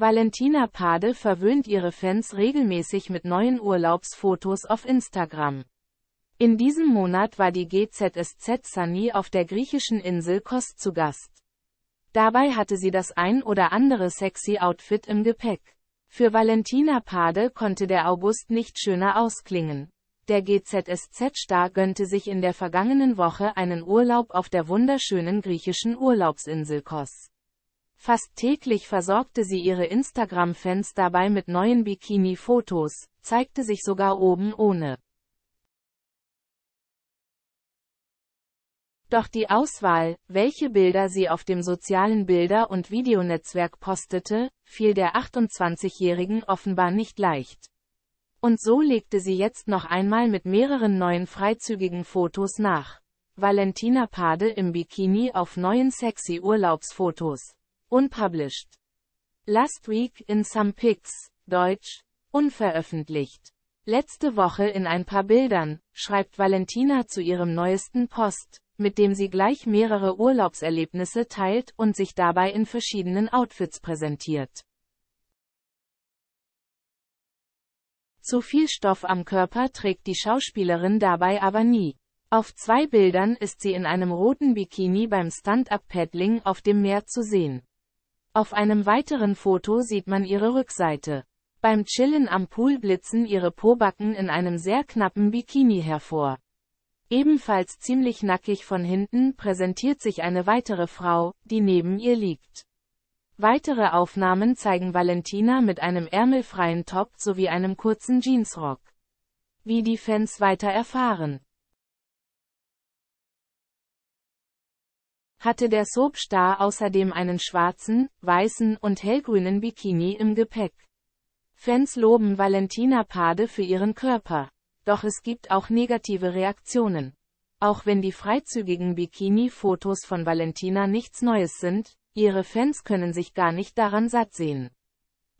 Valentina Pade verwöhnt ihre Fans regelmäßig mit neuen Urlaubsfotos auf Instagram. In diesem Monat war die GZSZ Sani auf der griechischen Insel Kos zu Gast. Dabei hatte sie das ein oder andere sexy Outfit im Gepäck. Für Valentina Pade konnte der August nicht schöner ausklingen. Der GZSZ-Star gönnte sich in der vergangenen Woche einen Urlaub auf der wunderschönen griechischen Urlaubsinsel Kos. Fast täglich versorgte sie ihre Instagram-Fans dabei mit neuen Bikini-Fotos, zeigte sich sogar oben ohne. Doch die Auswahl, welche Bilder sie auf dem sozialen Bilder- und Videonetzwerk postete, fiel der 28-Jährigen offenbar nicht leicht. Und so legte sie jetzt noch einmal mit mehreren neuen freizügigen Fotos nach. Valentina Pade im Bikini auf neuen sexy Urlaubsfotos. Unpublished. Last week in some pics. Deutsch. Unveröffentlicht. Letzte Woche in ein paar Bildern, schreibt Valentina zu ihrem neuesten Post, mit dem sie gleich mehrere Urlaubserlebnisse teilt und sich dabei in verschiedenen Outfits präsentiert. Zu viel Stoff am Körper trägt die Schauspielerin dabei aber nie. Auf zwei Bildern ist sie in einem roten Bikini beim Stand-up-Paddling auf dem Meer zu sehen. Auf einem weiteren Foto sieht man ihre Rückseite. Beim Chillen am Pool blitzen ihre Pobacken in einem sehr knappen Bikini hervor. Ebenfalls ziemlich nackig von hinten präsentiert sich eine weitere Frau, die neben ihr liegt. Weitere Aufnahmen zeigen Valentina mit einem ärmelfreien Top sowie einem kurzen Jeansrock. Wie die Fans weiter erfahren hatte der Soapstar außerdem einen schwarzen, weißen und hellgrünen Bikini im Gepäck. Fans loben Valentina Pade für ihren Körper. Doch es gibt auch negative Reaktionen. Auch wenn die freizügigen Bikini-Fotos von Valentina nichts Neues sind, ihre Fans können sich gar nicht daran satt sehen.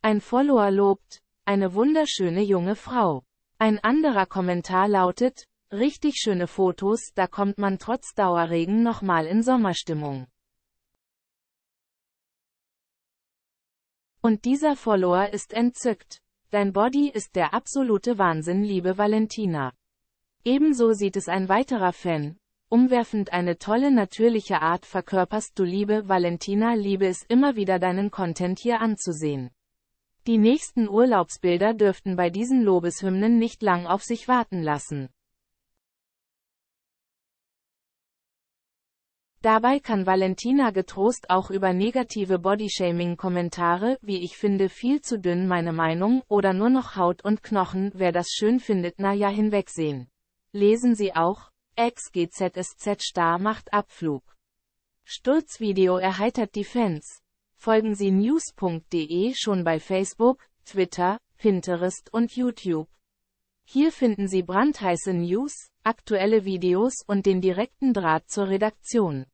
Ein Follower lobt, eine wunderschöne junge Frau. Ein anderer Kommentar lautet, Richtig schöne Fotos, da kommt man trotz Dauerregen nochmal in Sommerstimmung. Und dieser Follower ist entzückt. Dein Body ist der absolute Wahnsinn, liebe Valentina. Ebenso sieht es ein weiterer Fan. Umwerfend eine tolle natürliche Art verkörperst du, liebe Valentina, liebe es immer wieder deinen Content hier anzusehen. Die nächsten Urlaubsbilder dürften bei diesen Lobeshymnen nicht lang auf sich warten lassen. Dabei kann Valentina getrost auch über negative Bodyshaming-Kommentare, wie ich finde viel zu dünn meine Meinung, oder nur noch Haut und Knochen, wer das schön findet naja hinwegsehen. Lesen Sie auch, Ex-GZSZ-Star macht Abflug. Sturzvideo erheitert die Fans. Folgen Sie news.de schon bei Facebook, Twitter, Pinterest und YouTube. Hier finden Sie brandheiße News, aktuelle Videos und den direkten Draht zur Redaktion.